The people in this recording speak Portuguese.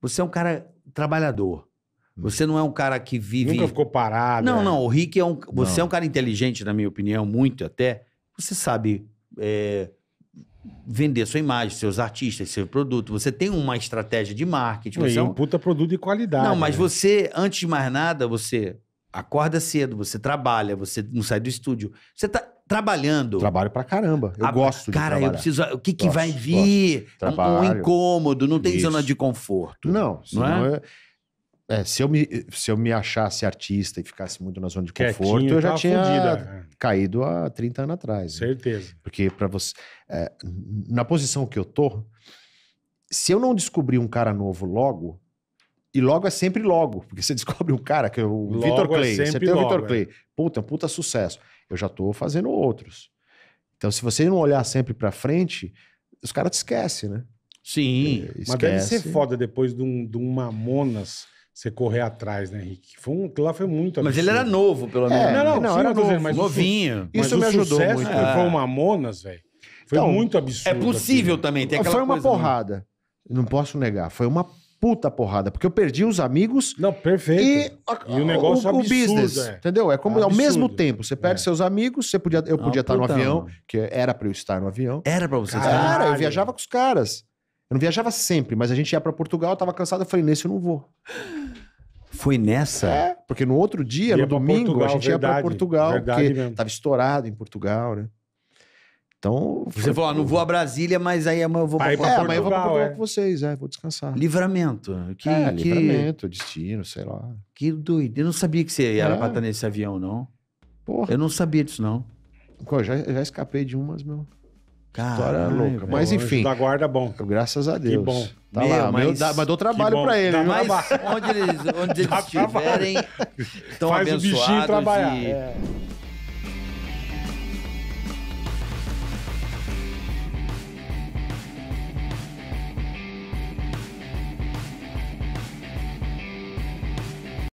Você é um cara trabalhador. Você uhum. não é um cara que vive. Nunca ficou parado. Não, é. não. O Rick é um. Você é não. é um cara inteligente, na minha opinião, muito até. Você sabe é, vender sua imagem, seus artistas, seu produto. Você tem uma estratégia de marketing. Você é um puta produto de qualidade. Não, mas né? você, antes de mais nada, você acorda cedo, você trabalha, você não sai do estúdio. Você tá trabalhando. Trabalho pra caramba. Eu a, ah, gosto cara, de trabalhar. Cara, eu preciso. O que, que gosto, vai vir? Um, um, incômodo, não tem Isso. zona de conforto. Não, não é? é? se, eu me, se eu me achasse artista e ficasse muito na zona de conforto, eu já tinha fundida. caído há 30 anos atrás. Né? Certeza. Né? Porque para você. É, na posição que eu tô, se eu não descobrir um cara novo logo, e logo é sempre logo, porque você descobre um cara que é o Vitor é Clay. É você tem o Vitor Clay. É. Puta, é puta sucesso. Eu já estou fazendo outros. Então, se você não olhar sempre para frente, os caras te esquecem, né? Sim. Esquece. É, mas deve ser foda depois de um, de um Mamonas você correr atrás, né, Henrique? Foi um, lá foi muito absurdo. Mas ele era novo, pelo menos. É, não, não, não era novo, dizendo, mas novinho. Isso, mas me ajudou sucesso, muito. Foi o Mamonas, velho. Foi então, muito absurdo. É possível aqui, também. Tem aquela foi uma coisa porrada. Não posso negar. Foi uma puta porrada, porque eu perdi os amigos. Não, perfeito. E, a, e o negócio o, o é business, é. entendeu? É como é ao mesmo tempo, você perde é. seus amigos, você podia, eu é podia ah, estar putão. no avião, que era para eu estar no avião. Era para você Caralho. estar. Cara, eu viajava com os caras. Eu não viajava sempre, mas a gente ia para Portugal, eu tava cansado, eu falei, nesse eu não vou. Foi nessa? É, porque no outro dia, ia no domingo, Portugal, a gente verdade, ia para Portugal, porque mesmo. tava estourado em Portugal, né? Então. Você falou, ah, não vou a Brasília, mas aí amanhã eu vou Vai pra, pra Portugal. É, amanhã eu vou pra Portugal é. com vocês, é, vou descansar. Livramento. Que, é, que... livramento, destino, sei lá. Que doido. Eu não sabia que você era é. pra estar nesse avião, não. Porra. Eu não sabia disso, não. Pô, já, já escapei de umas, meu. Cara, louca. Mas enfim. Da guarda bom. Graças a Deus. Que bom. Tá meu, lá. Mas, meu, dá, mas dou trabalho para ele. Mas onde eles, onde eles estiverem, estão Faz O bichinho trabalhar. E... É.